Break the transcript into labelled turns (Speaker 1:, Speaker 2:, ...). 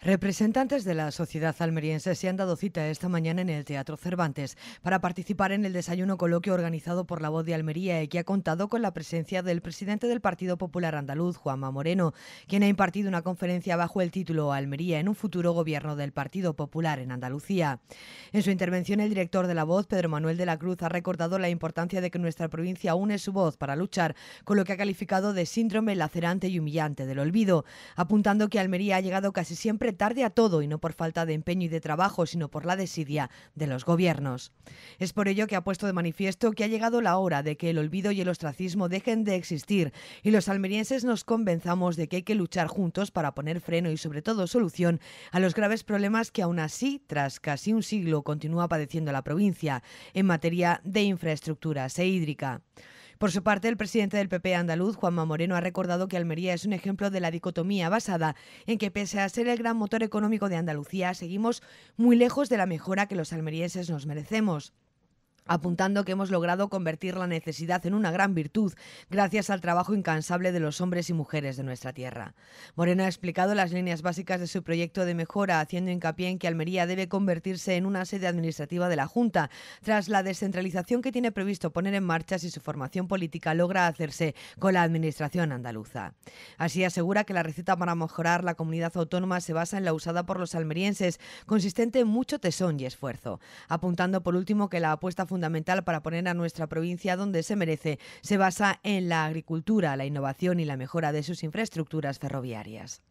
Speaker 1: Representantes de la sociedad almeriense se han dado cita esta mañana en el Teatro Cervantes para participar en el desayuno coloquio organizado por la Voz de Almería y que ha contado con la presencia del presidente del Partido Popular Andaluz, Juanma Moreno, quien ha impartido una conferencia bajo el título Almería en un futuro gobierno del Partido Popular en Andalucía. En su intervención, el director de la Voz, Pedro Manuel de la Cruz, ha recordado la importancia de que nuestra provincia une su voz para luchar con lo que ha calificado de síndrome lacerante y humillante del olvido, apuntando que Almería ha llegado casi siempre tarde a todo y no por falta de empeño y de trabajo, sino por la desidia de los gobiernos. Es por ello que ha puesto de manifiesto que ha llegado la hora de que el olvido y el ostracismo dejen de existir y los almerienses nos convenzamos de que hay que luchar juntos para poner freno y sobre todo solución a los graves problemas que aún así, tras casi un siglo, continúa padeciendo la provincia en materia de infraestructuras e hídrica. Por su parte, el presidente del PP andaluz, Juanma Moreno, ha recordado que Almería es un ejemplo de la dicotomía basada en que pese a ser el gran motor económico de Andalucía, seguimos muy lejos de la mejora que los almerienses nos merecemos apuntando que hemos logrado convertir la necesidad en una gran virtud gracias al trabajo incansable de los hombres y mujeres de nuestra tierra. Moreno ha explicado las líneas básicas de su proyecto de mejora, haciendo hincapié en que Almería debe convertirse en una sede administrativa de la Junta, tras la descentralización que tiene previsto poner en marcha si su formación política logra hacerse con la administración andaluza. Así asegura que la receta para mejorar la comunidad autónoma se basa en la usada por los almerienses, consistente en mucho tesón y esfuerzo, apuntando por último que la apuesta fundamental fundamental para poner a nuestra provincia donde se merece se basa en la agricultura, la innovación y la mejora de sus infraestructuras ferroviarias.